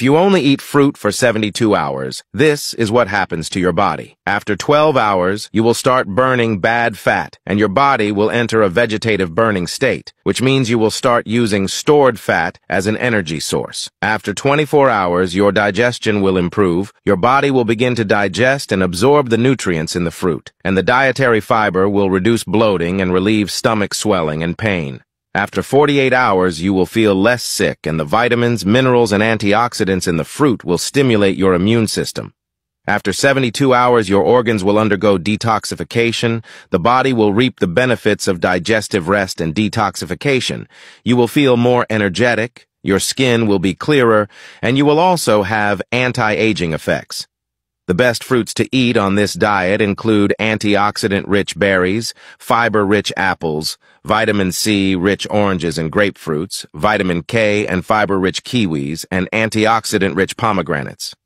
If you only eat fruit for 72 hours, this is what happens to your body. After 12 hours, you will start burning bad fat, and your body will enter a vegetative burning state, which means you will start using stored fat as an energy source. After 24 hours, your digestion will improve, your body will begin to digest and absorb the nutrients in the fruit, and the dietary fiber will reduce bloating and relieve stomach swelling and pain. After 48 hours, you will feel less sick and the vitamins, minerals, and antioxidants in the fruit will stimulate your immune system. After 72 hours, your organs will undergo detoxification. The body will reap the benefits of digestive rest and detoxification. You will feel more energetic, your skin will be clearer, and you will also have anti-aging effects. The best fruits to eat on this diet include antioxidant-rich berries, fiber-rich apples, vitamin C-rich oranges and grapefruits, vitamin K and fiber-rich kiwis, and antioxidant-rich pomegranates.